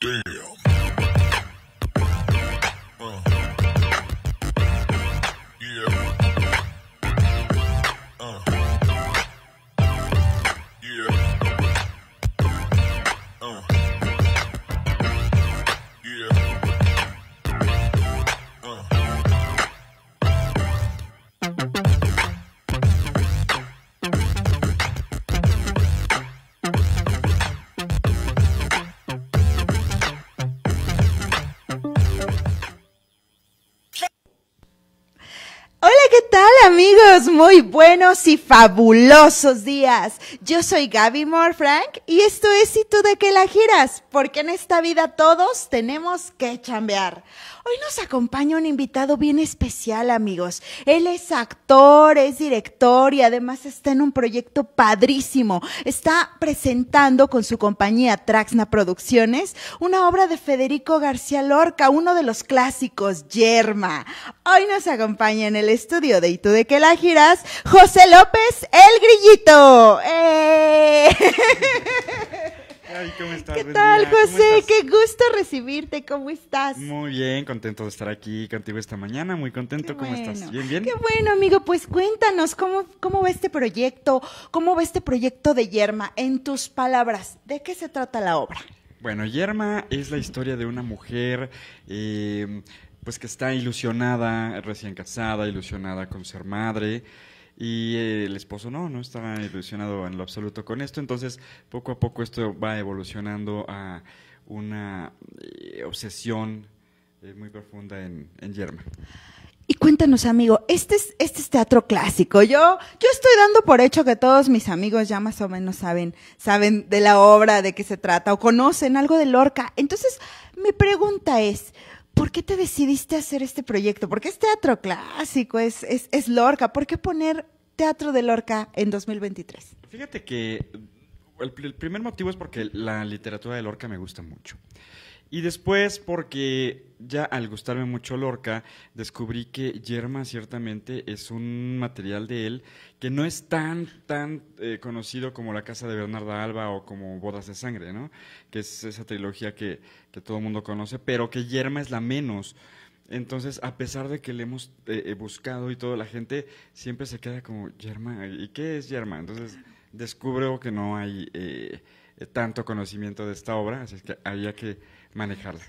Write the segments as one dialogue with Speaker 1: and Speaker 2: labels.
Speaker 1: Damn. buenos y fabulosos días. Yo soy Gaby Moore Frank y esto es ¿Y tú de Que la giras, porque en esta vida todos tenemos que chambear. Hoy nos acompaña un invitado bien especial, amigos. Él es actor, es director y además está en un proyecto padrísimo. Está presentando con su compañía Traxna Producciones una obra de Federico García Lorca, uno de los clásicos, Yerma. Hoy nos acompaña en el estudio de Y tú de Que la giras José López el Grillito. ¡Eh!
Speaker 2: ¿Qué tal, José?
Speaker 1: Qué gusto recibirte. ¿Cómo estás?
Speaker 2: Muy bien, contento de estar aquí contigo esta mañana. Muy contento. ¿Cómo estás? ¿Bien, bien? Qué
Speaker 1: bueno, amigo. Pues cuéntanos, ¿cómo, ¿cómo va este proyecto? ¿Cómo va este proyecto de Yerma? En tus palabras, ¿de qué se trata la obra?
Speaker 2: Bueno, Yerma es la historia de una mujer. Eh, pues que está ilusionada, recién casada, ilusionada con ser madre, y eh, el esposo no, no estaba ilusionado en lo absoluto con esto. Entonces, poco a poco esto va evolucionando a una eh, obsesión eh, muy profunda en, en Yerma.
Speaker 1: Y cuéntanos, amigo, este es, este teatro clásico. Yo, yo estoy dando por hecho que todos mis amigos ya más o menos saben, saben de la obra, de qué se trata, o conocen algo de Lorca. Entonces, mi pregunta es, ¿por qué te decidiste hacer este proyecto? Porque es teatro clásico, es, es, Lorca. ¿Por qué poner teatro de Lorca en 2023?
Speaker 2: Fíjate que el primer motivo es porque la literatura de Lorca me gusta mucho. Y después, porque ya al gustarme mucho Lorca, descubrí que yerma ciertamente es un material de él que no es tan, tan eh, conocido como La Casa de Bernarda Alba o como Bodas de Sangre, ¿no? Que es esa trilogía que, que todo el mundo conoce, pero que yerma es la menos. Entonces, a pesar de que le hemos eh, eh, buscado y toda la gente siempre se queda como, yerma, ¿y qué es yerma? Entonces, descubro que no hay tanto conocimiento de esta obra, así que había que manejarla.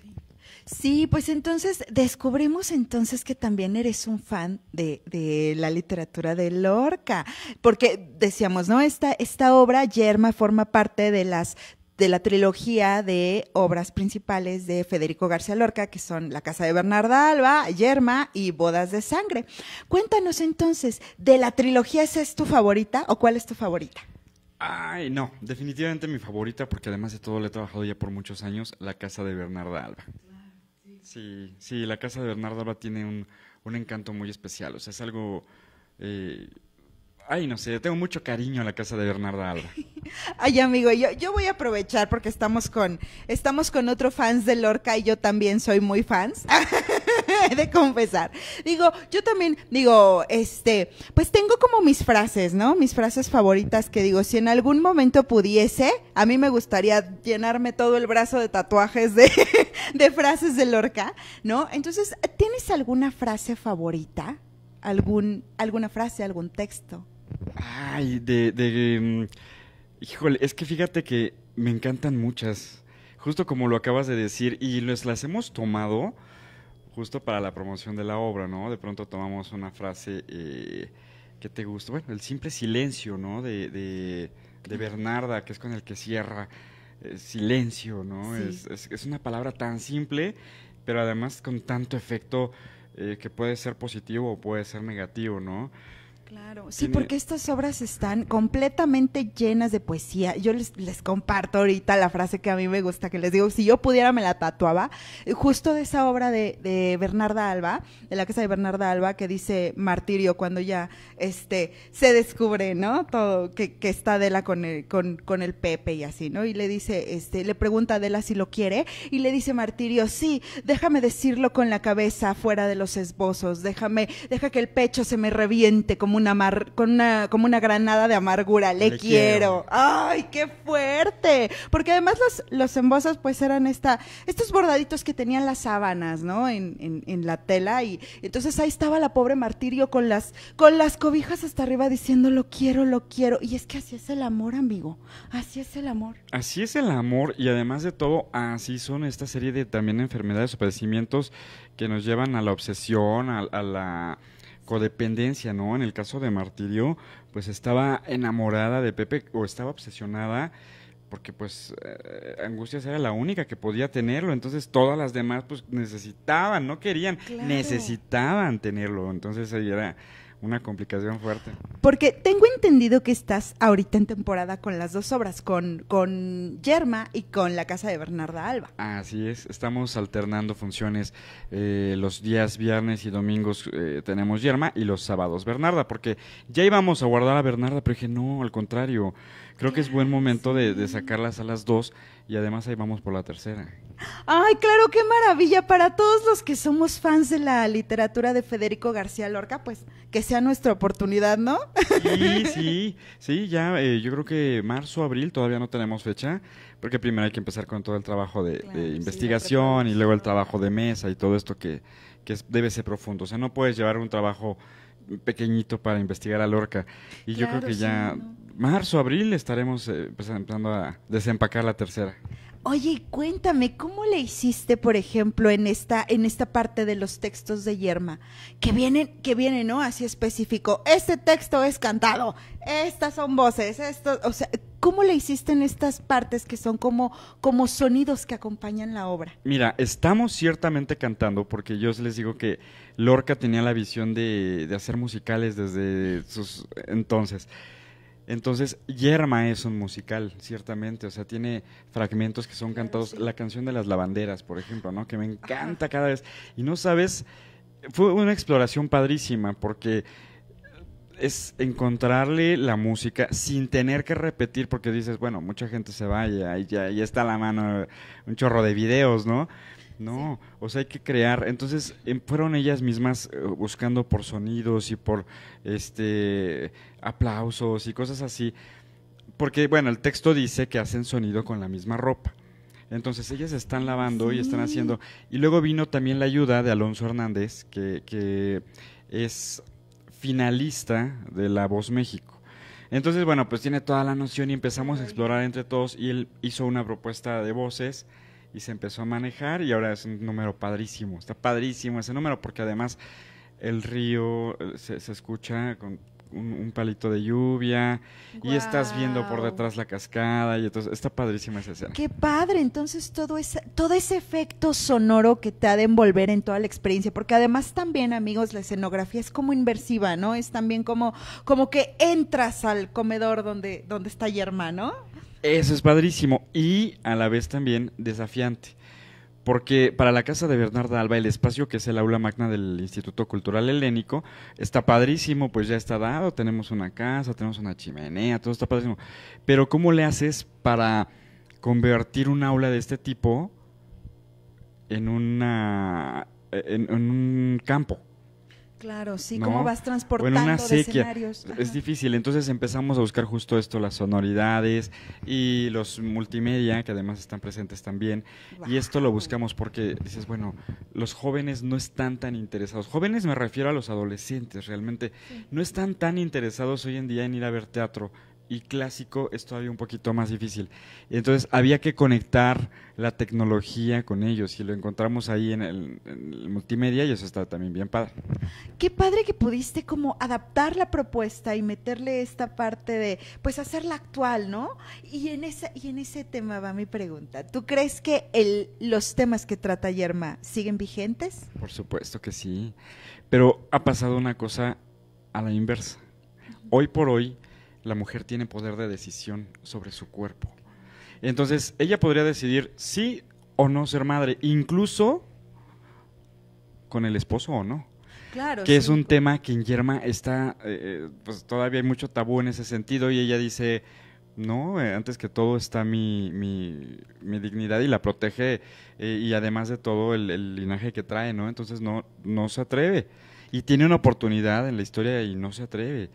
Speaker 1: Sí, pues entonces descubrimos entonces que también eres un fan de, de, la literatura de Lorca, porque decíamos, ¿no? Esta, esta obra, Yerma, forma parte de las de la trilogía de obras principales de Federico García Lorca, que son La Casa de Bernarda Alba, Yerma y Bodas de Sangre. Cuéntanos entonces, ¿de la trilogía esa es tu favorita o cuál es tu favorita?
Speaker 2: Ay, no, definitivamente mi favorita, porque además de todo le he trabajado ya por muchos años, La Casa de Bernarda Alba. Sí, sí, La Casa de Bernarda Alba tiene un, encanto muy especial, o sea, es algo... Eh, ay, no sé, tengo mucho cariño a la casa de Bernarda Alba.
Speaker 1: ay, amigo, yo, yo voy a aprovechar porque estamos con, estamos con otro fans de Lorca y yo también soy muy fans. de confesar. Digo, yo también, digo, este, pues tengo como mis frases, ¿no? Mis frases favoritas que digo, si en algún momento pudiese, a mí me gustaría llenarme todo el brazo de tatuajes de, de frases de Lorca, ¿no? Entonces, ¿tienes alguna frase favorita? ¿Algún, alguna frase, algún texto?
Speaker 2: Ay, de, de mm, híjole, es que fíjate que me encantan muchas. Justo como lo acabas de decir, y las hemos tomado justo para la promoción de la obra, ¿no? De pronto tomamos una frase eh, que te gusta, bueno, el simple silencio, ¿no? De, de, de Bernarda, que es con el que cierra, eh, silencio, ¿no? Es, es, una palabra tan simple, pero además con tanto efecto eh, que puede ser positivo o puede ser negativo, ¿no? Claro, sí, porque
Speaker 1: estas obras están completamente llenas de poesía. Yo les, comparto ahorita la frase que a mí me gusta, que les digo, si yo pudiera me la tatuaba, justo de esa obra de, de Bernarda Alba, de la casa de Bernarda Alba, que dice Martirio, cuando ya este, se descubre, ¿no? Todo, que, que está Adela con el, con, con el Pepe y así, ¿no? Y le dice, este, le pregunta a Adela si lo quiere, y le dice Martirio, sí, déjame decirlo con la cabeza fuera de los esbozos, déjame, deja que el pecho se me reviente como una, con una, como una granada de amargura. Le, quiero. ¡Ay, qué fuerte! Porque además los, los embozos pues eran esta, estos bordaditos que tenían las sábanas, ¿no? En, en, la tela. Y entonces ahí estaba la pobre martirio con las, con las cobijas hasta arriba diciendo lo quiero, lo quiero. Y es que así es el amor, amigo. Así es el amor.
Speaker 2: Así es el amor. Y además de todo, así son esta serie de también enfermedades o padecimientos que nos llevan a la obsesión, a la codependencia, ¿no? En el caso de Martirio, pues estaba enamorada de Pepe o estaba obsesionada porque pues eh, Angustias era la única que podía tenerlo, entonces todas las demás pues necesitaban, no querían, necesitaban tenerlo, entonces ahí era una complicación fuerte.
Speaker 1: Porque tengo entendido que estás ahorita en temporada con las dos obras, con, con Yerma y con La Casa de Bernarda Alba.
Speaker 2: Así es, estamos alternando funciones eh, los días viernes y domingos eh, tenemos Yerma y los sábados Bernarda, porque ya íbamos a guardar a Bernarda, pero dije, no, al contrario, creo que es buen momento de, de sacarlas a las dos y además ahí vamos por la tercera.
Speaker 1: Ay, claro, qué maravilla. Para todos los que somos fans de la literatura de Federico García Lorca, pues que sea nuestra oportunidad, ¿no?
Speaker 2: Sí, sí, sí, ya eh, yo creo que marzo, abril todavía no tenemos fecha, porque primero hay que empezar con todo el trabajo de, investigación y luego el trabajo de mesa y todo esto que, que debe ser profundo. O sea, no puedes llevar un trabajo pequeñito para investigar a Lorca. Y yo creo que ya marzo, abril estaremos eh, pues, empezando a desempacar la tercera.
Speaker 1: Oye, cuéntame, ¿cómo le hiciste, por ejemplo, en esta, en esta parte de los textos de Yerma? Que vienen, que vienen, ¿no? Así específico. Este texto es cantado, estas son voces, esto, o sea, ¿cómo le hiciste en estas partes que son como, como sonidos que acompañan la obra?
Speaker 2: Mira, estamos ciertamente cantando, porque yo les digo que Lorca tenía la visión de, de hacer musicales desde sus entonces. Entonces, Yerma es un musical, ciertamente, o sea, tiene fragmentos que son cantados, la canción de las lavanderas, por ejemplo, ¿no? Que me encanta cada vez. Y no sabes, fue una exploración padrísima, porque es encontrarle la música sin tener que repetir, porque dices, bueno, mucha gente se va y ya, ya está la mano un chorro de videos, ¿no? No, o sea, hay que crear. Entonces, em, fueron ellas mismas eh, buscando por sonidos y por este aplausos y cosas así. Porque, bueno, el texto dice que hacen sonido con la misma ropa. Entonces ellas están lavando y están haciendo. Y luego vino también la ayuda de Alonso Hernández, que, que es finalista de La Voz México. Entonces, bueno, pues tiene toda la noción y empezamos a explorar entre todos y él hizo una propuesta de voces y se empezó a manejar y ahora es un número padrísimo, está padrísimo ese número porque además el río eh, se, se escucha con un, palito de lluvia y estás viendo por detrás la cascada y entonces está padrísima esa escena. Qué
Speaker 1: padre, entonces todo ese, todo ese efecto sonoro que te ha de envolver en toda la experiencia, porque además también amigos la escenografía es como inversiva, ¿no? Es también como, como que entras al comedor donde, donde está Yerma, ¿no?
Speaker 2: Eso es padrísimo y a la vez también desafiante. Porque para la casa de Bernarda Alba, el espacio que es el aula magna del Instituto Cultural Helénico, está padrísimo, pues ya está dado, tenemos una casa, tenemos una chimenea, todo está padrísimo. Pero ¿cómo le haces para convertir un aula de este tipo en, una, en un campo?
Speaker 1: Claro, sí, cómo vas transportando una Es
Speaker 2: difícil, entonces empezamos a buscar justo esto, las sonoridades y los multimedia, que además están presentes también. Y esto lo buscamos porque dices, bueno, los jóvenes no están tan interesados. Jóvenes me refiero a los adolescentes, realmente. No están tan interesados hoy en día en ir a ver teatro y clásico es todavía un poquito más difícil. Entonces había que conectar la tecnología con ellos y lo encontramos ahí en el, multimedia y eso está también bien padre.
Speaker 1: Qué padre que pudiste como adaptar la propuesta y meterle esta parte de pues hacerla actual, ¿no? Y en esa y en ese tema va mi pregunta. ¿Tú crees que el, los temas que trata Yerma siguen vigentes?
Speaker 2: Por supuesto que sí, pero ha pasado una cosa a la inversa. Hoy por hoy la mujer tiene poder de decisión sobre su cuerpo. Entonces, ella podría decidir sí o no ser madre, incluso con el esposo o no. Claro, que es un tema que en Yerma está, eh, eh, pues todavía hay mucho tabú en ese sentido y ella dice, no, eh, antes que todo está mi, mi, dignidad y la protege y además de todo el, el, linaje que trae, ¿no? Entonces no, no se atreve y tiene una oportunidad en la historia y no se atreve.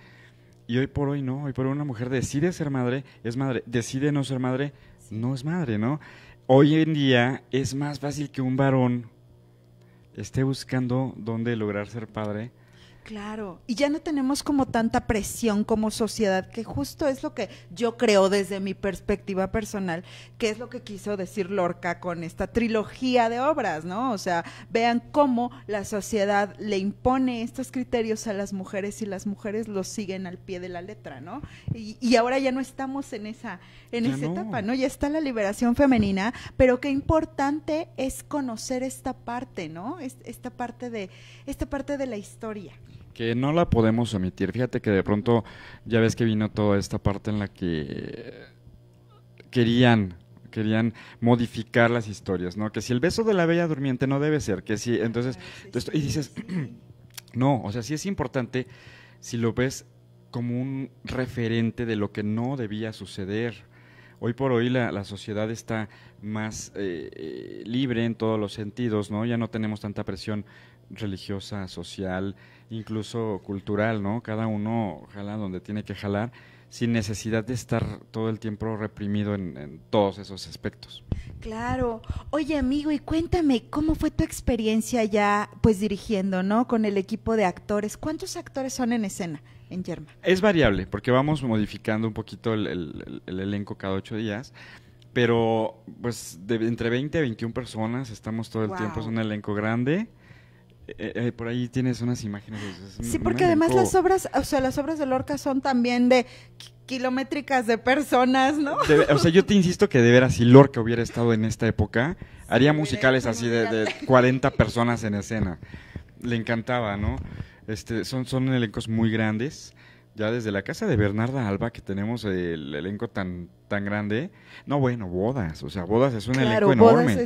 Speaker 2: Y hoy por hoy no, hoy por hoy una mujer decide ser madre, es madre, decide no ser madre, no es madre, ¿no? Hoy en día es más fácil que un varón esté buscando dónde lograr ser padre
Speaker 1: Claro, y ya no tenemos como tanta presión como sociedad, que justo es lo que yo creo desde mi perspectiva personal, que es lo que quiso decir Lorca con esta trilogía de obras, ¿no? O sea, vean cómo la sociedad le impone estos criterios a las mujeres y las mujeres los siguen al pie de la letra, ¿no? Y, ahora ya no estamos en esa, en esa etapa, ¿no? Ya está la liberación femenina, pero qué importante es conocer esta parte, ¿no? esta parte de, esta parte de la historia
Speaker 2: que no la podemos omitir. Fíjate que de pronto ya ves que vino toda esta parte en la que querían querían modificar las historias, ¿no? Que si el beso de la bella durmiente no debe ser, que si entonces ah, y dices no, o sea, sí es importante si lo ves como un referente de lo que no debía suceder. Hoy por hoy la, la sociedad está más eh, eh libre en todos los sentidos, ¿no? Ya no tenemos tanta presión religiosa, social, incluso cultural, ¿no? Cada uno jala donde tiene que jalar sin necesidad de estar todo el tiempo reprimido en, todos esos aspectos.
Speaker 1: Claro. Oye, amigo, y cuéntame, ¿cómo fue tu experiencia ya, pues, dirigiendo, ¿no? Con el equipo de actores. ¿Cuántos actores son en escena en Yerma?
Speaker 2: Es variable, porque vamos modificando un poquito el, elenco cada ocho días, pero, pues, entre 20 a 21 personas estamos todo el tiempo, es un elenco grande. Eh, eh, por ahí tienes unas imágenes. sí, porque además las oh.
Speaker 1: obras, o sea, las obras de Lorca son también de kilométricas de personas, ¿no? o
Speaker 2: sea, yo te insisto que de veras, si Lorca hubiera estado en esta época, haría musicales así de, de, 40 personas en escena. Le encantaba, ¿no? Este, son, son elencos muy grandes. Ya desde la casa de Bernarda Alba, que tenemos el elenco tan, tan grande. No, bueno, bodas. O sea, bodas es un elenco enorme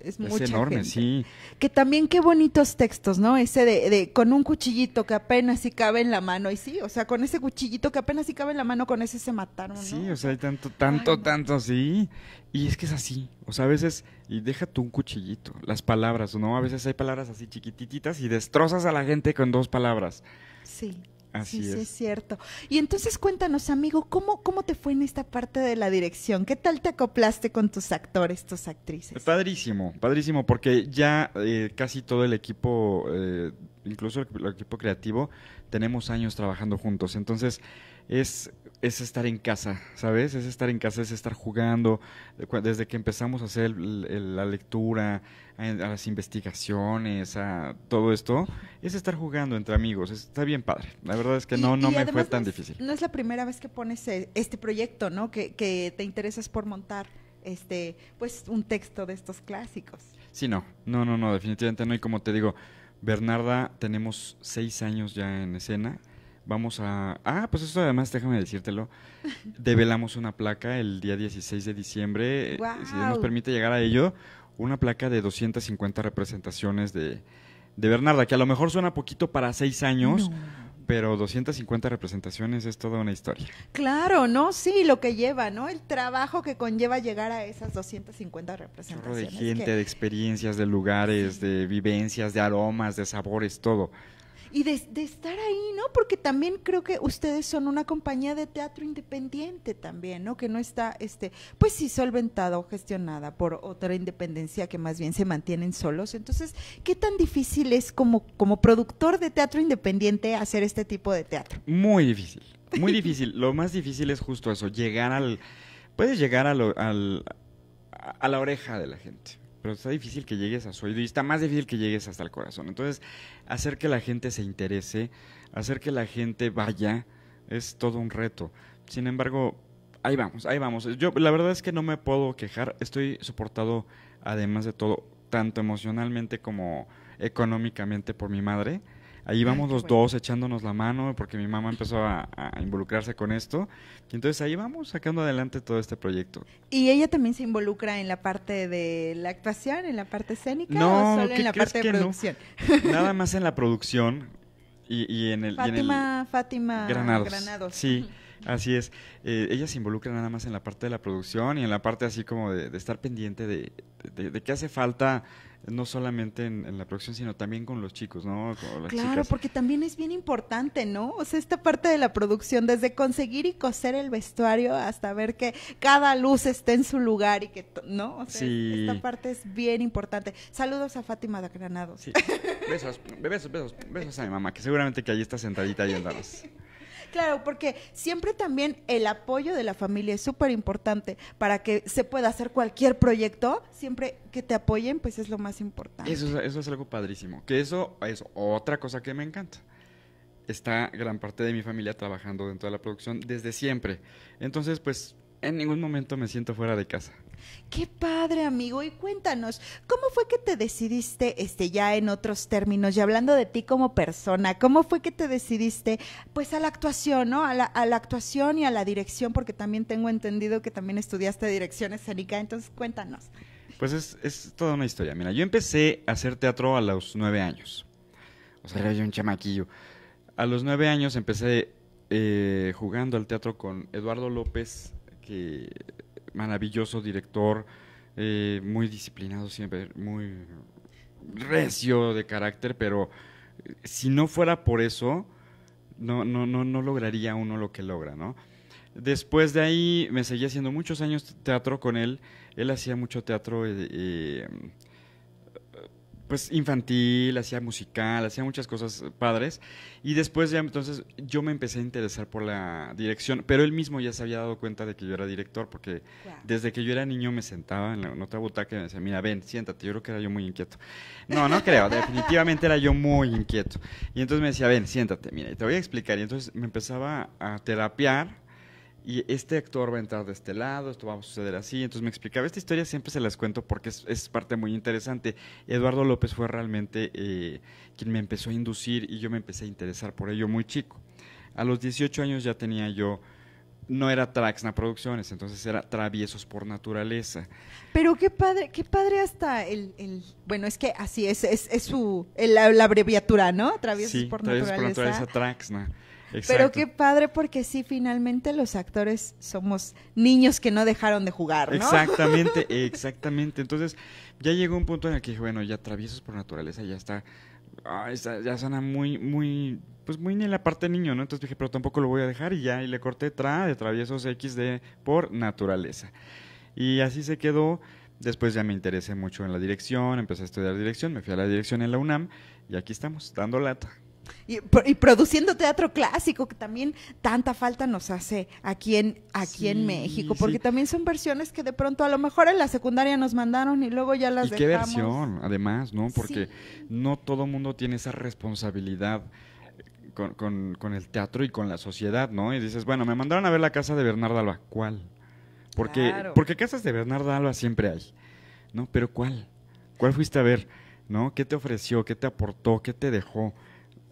Speaker 2: es, enorme, sí.
Speaker 1: Que también qué bonitos textos, ¿no? Ese de, con un cuchillito que apenas si cabe en la mano, y sí, o sea, con ese cuchillito que apenas si cabe en la mano, con ese se mataron. Sí,
Speaker 2: o sea, hay tanto, tanto, tanto, sí. Y es que es así, o sea, a veces, y deja tú un cuchillito, las palabras, ¿no? A veces hay palabras así chiquititas y destrozas a la gente con dos palabras. Sí sí, es. Sí, es
Speaker 1: cierto. Y entonces cuéntanos, amigo, ¿cómo, ¿cómo te fue en esta parte de la dirección? ¿Qué tal te acoplaste con tus actores, tus actrices?
Speaker 2: Padrísimo, padrísimo, porque ya eh, casi todo el equipo, eh, incluso el equipo creativo, tenemos años trabajando juntos. Entonces, es, es estar en casa, ¿sabes? Es estar en casa, es estar jugando. Desde que empezamos a hacer la lectura, a, las investigaciones, a todo esto, es estar jugando entre amigos. Está bien padre. La verdad es que no, no me fue tan difícil.
Speaker 1: No es la primera vez que pones eh, este proyecto, ¿no? Que, que te interesas por montar este, pues, un texto de estos clásicos.
Speaker 2: Sí, no, no, no, no, definitivamente no. Y como te digo, Bernarda, tenemos seis años ya en escena. Vamos a... Ah, pues eso además, déjame decírtelo. Develamos una placa el día 16 de diciembre. Eh, si Dios nos permite llegar a ello, una placa de 250 representaciones de, de Bernarda, que a lo mejor suena poquito para seis años. Pero 250 representaciones es toda una historia.
Speaker 1: Claro, ¿no? Sí, lo que lleva, ¿no? El trabajo que conlleva llegar a esas 250 representaciones. de gente, de
Speaker 2: experiencias, de lugares, de vivencias, de aromas, de sabores, todo
Speaker 1: y de, estar ahí, ¿no? Porque también creo que ustedes son una compañía de teatro independiente también, ¿no? Que no está, este, pues sí, solventada o gestionada por otra independencia que más bien se mantienen solos. Entonces, ¿qué tan difícil es como, como productor de teatro independiente hacer este tipo de teatro?
Speaker 2: Muy difícil, muy difícil. Lo más difícil es justo eso, llegar al... Puedes llegar al, a la oreja de la gente pero está difícil que llegues a su oído y está más difícil que llegues hasta el corazón. Entonces, hacer que la gente se interese, hacer que la gente vaya, es todo un reto. Sin embargo, ahí vamos, ahí vamos. Yo la verdad es que no me puedo quejar, estoy soportado además de todo, tanto emocionalmente como económicamente por mi madre. Ahí ah, vamos los dos echándonos la mano porque mi mamá empezó a, involucrarse con esto. Y entonces ahí vamos sacando adelante todo este proyecto.
Speaker 1: ¿Y ella también se involucra en la parte de la actuación, en la parte escénica no, o solo en la parte de producción?
Speaker 2: No? Nada más en la producción y, en el... Fátima,
Speaker 1: Fátima Granados. Sí.
Speaker 2: Así es. Eh, ella se involucra nada más en la parte de la producción y en la parte así como de, estar pendiente de, de, de qué hace falta no solamente en, la producción, sino también con los chicos, ¿no? claro,
Speaker 1: porque también es bien importante, ¿no? O sea, esta parte de la producción, desde conseguir y coser el vestuario hasta ver que cada luz esté en su lugar y que, ¿no? O
Speaker 2: sí. esta
Speaker 1: parte es bien importante. Saludos a Fátima de Granados. Sí.
Speaker 2: Besos, besos, besos, besos a mi mamá, que seguramente que ahí está sentadita y andamos.
Speaker 1: claro, porque siempre también el apoyo de la familia es súper importante para que se pueda hacer cualquier proyecto, siempre que te apoyen, pues es lo más importante.
Speaker 2: Eso, eso es algo padrísimo, que eso es otra cosa que me encanta está gran parte de mi familia trabajando dentro de la producción desde siempre. Entonces, pues en ningún momento me siento fuera de casa. Qué padre,
Speaker 1: amigo. Y cuéntanos, ¿cómo fue que te decidiste, este, ya en otros términos, y hablando de ti como persona, cómo fue que te decidiste, pues, a la actuación, ¿no? A la, a la actuación y a la dirección, porque también tengo entendido que también estudiaste dirección escénica. Entonces, cuéntanos.
Speaker 2: Pues es, es toda una historia. Mira, yo empecé a hacer teatro a los nueve años. O sea, era yo un chamaquillo. A los nueve años empecé eh, jugando al teatro con Eduardo López, que maravilloso director, eh, muy disciplinado siempre, muy recio de carácter, pero eh, si no fuera por eso, no, no, no, no lograría uno lo que logra, ¿no? Después de ahí me seguía haciendo muchos años teatro con él. Él hacía mucho teatro eh, pues infantil, hacía musical, hacía muchas cosas padres. Y después ya entonces yo me empecé a interesar por la dirección, pero él mismo ya se había dado cuenta de que yo era director, porque desde que yo era niño me sentaba en, la, otra butaca y me decía, mira, ven, siéntate, yo creo que era yo muy inquieto. No, no creo, definitivamente era yo muy inquieto. Y entonces me decía, ven, siéntate, mira, te voy a explicar. Y entonces me empezaba a terapiar y este actor va a entrar de este lado, esto va a suceder así. Entonces me explicaba, esta historia siempre se las cuento porque es, parte muy interesante. Eduardo López fue realmente eh, quien me empezó a inducir y yo me empecé a interesar por ello muy chico. A los 18 años ya tenía yo, no era Traxna Producciones, entonces era Traviesos por Naturaleza. Pero qué
Speaker 1: padre, qué padre hasta el, el bueno, es que así es, es, su, la, abreviatura, ¿no? Traviesos sí, por Traviesos Naturaleza. por Naturaleza,
Speaker 2: Traxna. Pero
Speaker 1: qué padre porque sí, finalmente los actores somos niños que no dejaron de jugar, ¿no? Exactamente,
Speaker 2: exactamente. Entonces ya llegó un punto en el que dije, bueno, ya traviesos por naturaleza, ya ah, está, ya suena muy, muy, pues muy en la parte niño, ¿no? Entonces dije, pero tampoco lo voy a dejar y ya, y le corté tra de traviesos XD por naturaleza. Y así se quedó. Después ya me interesé mucho en la dirección, empecé a estudiar dirección, me fui a la dirección en la UNAM y aquí estamos, dando lata.
Speaker 1: Y, produciendo teatro clásico, que también tanta falta nos hace aquí en, aquí en México, porque también son versiones que de pronto a lo mejor en la secundaria nos mandaron y luego ya las ¿Y qué versión,
Speaker 2: además, ¿no? Porque no todo mundo tiene esa responsabilidad. Con, con, el teatro y con la sociedad, ¿no? Y dices, bueno, me mandaron a ver la casa de Bernardo Alba. ¿Cuál? Porque, porque casas de Bernardo Alba siempre hay, ¿no? Pero ¿cuál? ¿Cuál fuiste a ver? ¿No? ¿Qué te ofreció? ¿Qué te aportó? ¿Qué te dejó?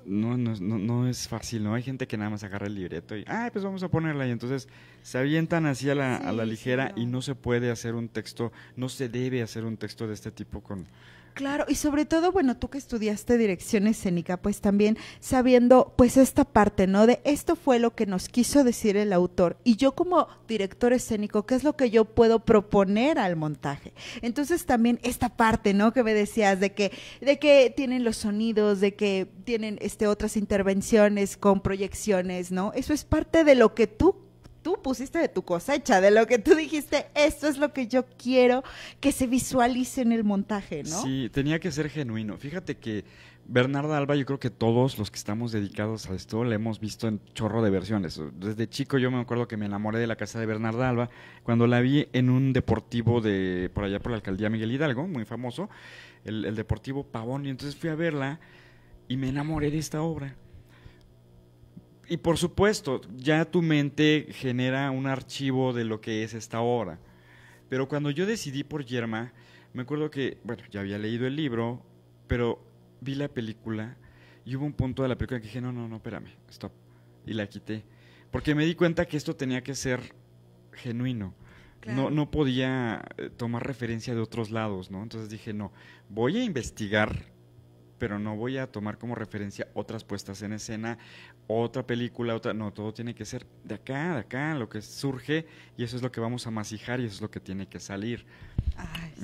Speaker 2: no, no, no, es fácil, ¿no? Hay gente que nada más agarra el libreto y, ay pues vamos a ponerla. Y entonces se avientan así a la, a la ligera y no se puede hacer un texto, no se debe hacer un texto de este tipo con,
Speaker 1: Claro, y sobre todo, bueno, tú que estudiaste dirección escénica, pues también sabiendo pues esta parte, ¿no? De esto fue lo que nos quiso decir el autor y yo como director escénico, ¿qué es lo que yo puedo proponer al montaje? Entonces también esta parte, ¿no? Que me decías de que de que tienen los sonidos, de que tienen este otras intervenciones con proyecciones, ¿no? Eso es parte de lo que tú tú pusiste de tu cosecha, de lo que tú dijiste, esto es lo que yo quiero que se visualice en el montaje, ¿no?
Speaker 2: Sí, tenía que ser genuino. Fíjate que Bernarda Alba, yo creo que todos los que estamos dedicados a esto la hemos visto en chorro de versiones. Desde chico yo me acuerdo que me enamoré de la casa de Bernarda Alba cuando la vi en un deportivo de por allá por la alcaldía Miguel Hidalgo, muy famoso, el, el deportivo Pavón, y entonces fui a verla y me enamoré de esta obra y por supuesto, ya tu mente genera un archivo de lo que es esta obra. Pero cuando yo decidí por Yerma, me acuerdo que, bueno, ya había leído el libro, pero vi la película y hubo un punto de la película que dije, no, no, no, espérame, stop. Y la quité. Porque me di cuenta que esto tenía que ser genuino. No, no podía eh, tomar referencia de otros lados, ¿no? Entonces dije, no, voy a investigar pero no voy a tomar como referencia otras puestas en escena, otra película, otra. No, todo tiene que ser de acá, de acá, lo que surge, y eso es lo que vamos a masijar y eso es lo que tiene que salir.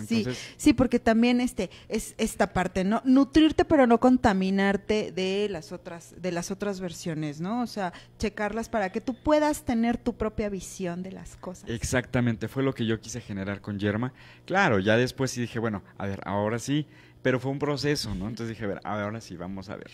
Speaker 2: sí,
Speaker 1: sí, porque también este es esta parte, ¿no? Nutrirte pero no contaminarte de las otras de las otras versiones, ¿no? O sea, checarlas para que tú puedas tener tu propia visión de las cosas.
Speaker 2: Exactamente, fue lo que yo quise generar con Yerma. Claro, ya después sí dije, bueno, a ver, ahora sí pero fue un proceso, ¿no? Entonces dije, a ver, ahora sí, vamos a ver.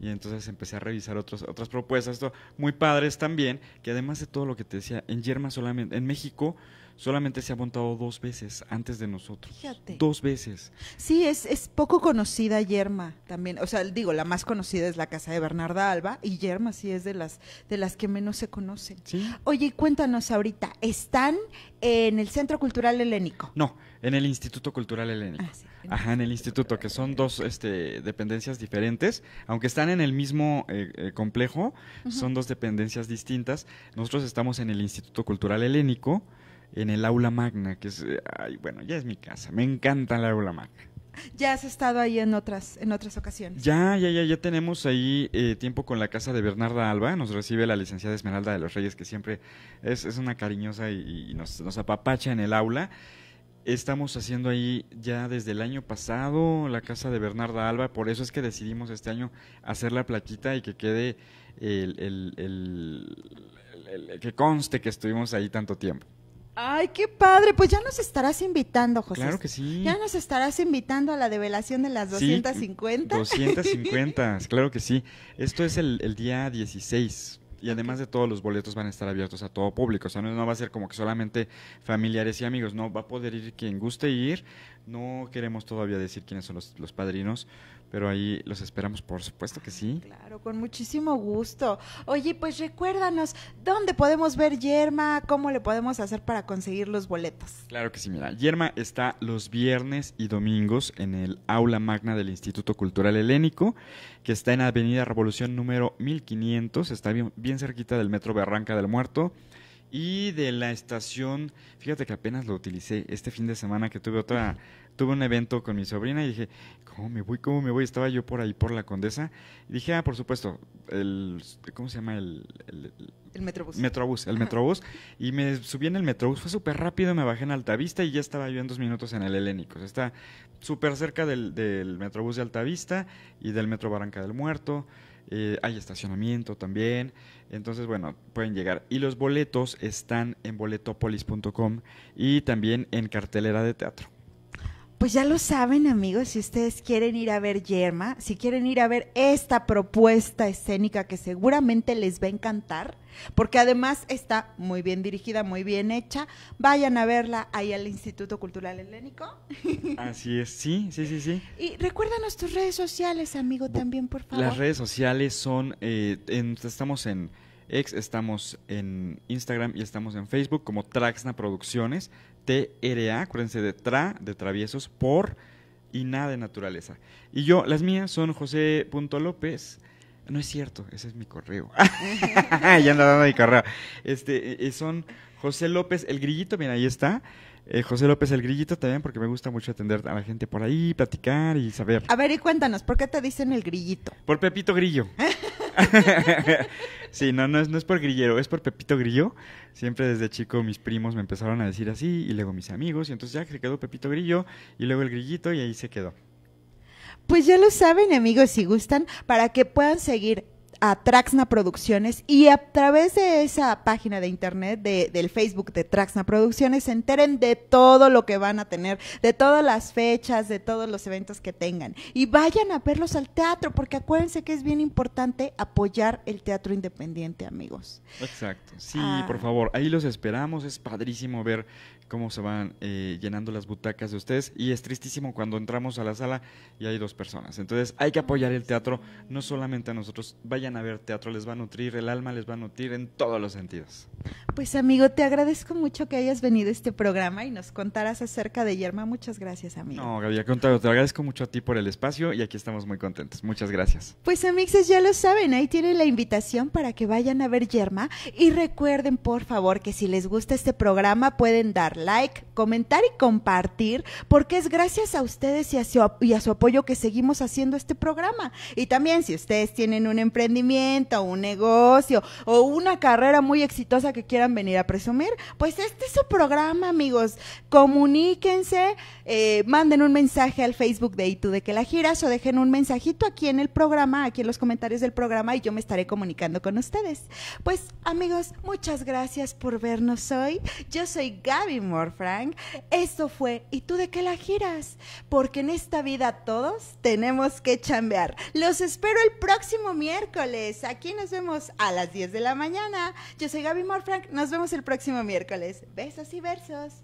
Speaker 2: Y entonces empecé a revisar otras propuestas, muy padres también, que además de todo lo que te decía, en Yerma solamente, en México solamente se ha montado dos veces antes de nosotros. Fíjate. Dos veces.
Speaker 1: Sí, es, es poco conocida Yerma también. O sea, digo, la más conocida es la casa de Bernarda Alba y Yerma sí es de las, de las que menos se conocen. Oye, cuéntanos ahorita, ¿están en el Centro Cultural Helénico?
Speaker 2: No, en el Instituto Cultural Helénico. Ah, Ajá, en el Instituto, que son dos este, dependencias diferentes, aunque están en el mismo eh, eh, complejo, son dos dependencias distintas. Nosotros estamos en el Instituto Cultural Helénico en el aula magna, que es, eh, ay, bueno, ya es mi casa, me encanta el aula magna.
Speaker 1: Ya has estado ahí en otras, en otras ocasiones.
Speaker 2: Ya, ya, ya, ya tenemos ahí eh, tiempo con la casa de Bernarda Alba. Nos recibe la licenciada Esmeralda de los Reyes, que siempre es, es una cariñosa y, nos, apapacha en el aula. Estamos haciendo ahí ya desde el año pasado la casa de Bernarda Alba, por eso es que decidimos este año hacer la plaquita y que quede el, el, el que conste que estuvimos ahí tanto tiempo.
Speaker 1: Ay, qué padre. Pues ya nos estarás invitando, José. Claro que sí. Ya nos estarás invitando a la develación de las 250. Doscientas 250,
Speaker 2: claro que sí. Esto es el, el día 16. Y además de todo, los boletos van a estar abiertos a todo público. O sea, no, no, va a ser como que solamente familiares y amigos. No, va a poder ir quien guste ir. No queremos todavía decir quiénes son los, los padrinos, pero ahí los esperamos, por supuesto que sí.
Speaker 1: Claro, con muchísimo gusto. Oye, pues recuérdanos, ¿dónde podemos ver Yerma? ¿Cómo le podemos hacer para conseguir los boletos?
Speaker 2: Claro que sí, mira, Yerma está los viernes y domingos en el aula magna del Instituto Cultural Helénico, que está en Avenida Revolución número 1500, está bien, bien cerquita del Metro Barranca del Muerto. Y de la estación, fíjate que apenas lo utilicé este fin de semana que tuve otra tuve un evento con mi sobrina y dije, ¿cómo me voy? ¿Cómo me voy? Estaba yo por ahí, por la condesa. Y dije, ah, por supuesto, el, ¿cómo se llama? El, el, metrobús. Metrobús, el metrobús. Y me subí en el metrobús, fue súper rápido, me bajé en Altavista y ya estaba yo en dos minutos en el Helénico. está súper cerca del, del, metrobús de Altavista y del metro Barranca del Muerto. Eh, hay estacionamiento también. Entonces, bueno, pueden llegar. Y los boletos están en boletopolis.com y también en cartelera de teatro.
Speaker 1: Pues ya lo saben amigos, si ustedes quieren ir a ver Yerma, si quieren ir a ver esta propuesta escénica que seguramente les va a encantar, porque además está muy bien dirigida, muy bien hecha, vayan a verla ahí al Instituto Cultural Helénico.
Speaker 2: Así es, sí, sí, sí, sí.
Speaker 1: Y recuérdanos tus redes sociales, amigo, también, por favor. Las
Speaker 2: redes sociales son, eh, estamos en X, estamos en Instagram y estamos en Facebook como Traxna Producciones. TRA, acuérdense de TRA, de traviesos, por y nada de naturaleza. Y yo, las mías son José López. No es cierto, ese es mi correo. ya anda dando mi correo. Este, eh, eh, son José López el Grillito, mira, ahí está. Eh, José López el Grillito también, porque me gusta mucho atender a la gente por ahí, platicar y saber.
Speaker 1: A ver, y cuéntanos, ¿por qué te dicen el Grillito?
Speaker 2: Por Pepito Grillo. sí, no, no es, no es por grillero, es por Pepito Grillo. Siempre desde chico mis primos me empezaron a decir así, y luego mis amigos, y entonces ya se quedó Pepito Grillo, y luego el grillito, y ahí se quedó.
Speaker 1: Pues ya lo saben, amigos, si gustan, para que puedan seguir a Traxna Producciones y a través de esa página de internet, del Facebook de Traxna Producciones, se enteren de todo lo que van a tener, de todas las fechas, de todos los eventos que tengan. Y vayan a verlos al teatro, porque acuérdense que es bien importante apoyar el teatro independiente, amigos.
Speaker 2: Exacto. Sí, ah. por favor, ahí los esperamos. Es padrísimo ver cómo se van eh, llenando las butacas de ustedes. Y es tristísimo cuando entramos a la sala y hay dos personas. Entonces hay que apoyar el teatro, no solamente a nosotros, vayan a ver teatro, les va a nutrir el alma, les va a nutrir en todos los sentidos.
Speaker 1: Pues amigo, te agradezco mucho que hayas venido a este programa y nos contaras acerca de Yerma. Muchas gracias, amigo. No,
Speaker 2: Gaby, contado. te agradezco mucho a ti por el espacio y aquí estamos muy contentos. Muchas gracias.
Speaker 1: Pues amixes, ya lo saben, ahí tienen la invitación para que vayan a ver Yerma y recuerden, por favor, que si les gusta este programa pueden darle like, comentar y compartir, porque es gracias a ustedes y a, su, apoyo que seguimos haciendo este programa. Y también si ustedes tienen un emprendimiento, un negocio o una carrera muy exitosa que quieran venir a presumir, pues este es su programa, amigos. Comuníquense, eh, manden un mensaje al Facebook de Itu de que la giras o dejen un mensajito aquí en el programa, aquí en los comentarios del programa y yo me estaré comunicando con ustedes. Pues amigos, muchas gracias por vernos hoy. Yo soy Gaby Morfrank, Frank. fue, ¿y tú de qué la giras? Porque en esta vida todos tenemos que chambear. Los espero el próximo miércoles. Aquí nos vemos a las 10 de la mañana. Yo soy Gaby Morfrank, Nos vemos el próximo miércoles. Besos y versos.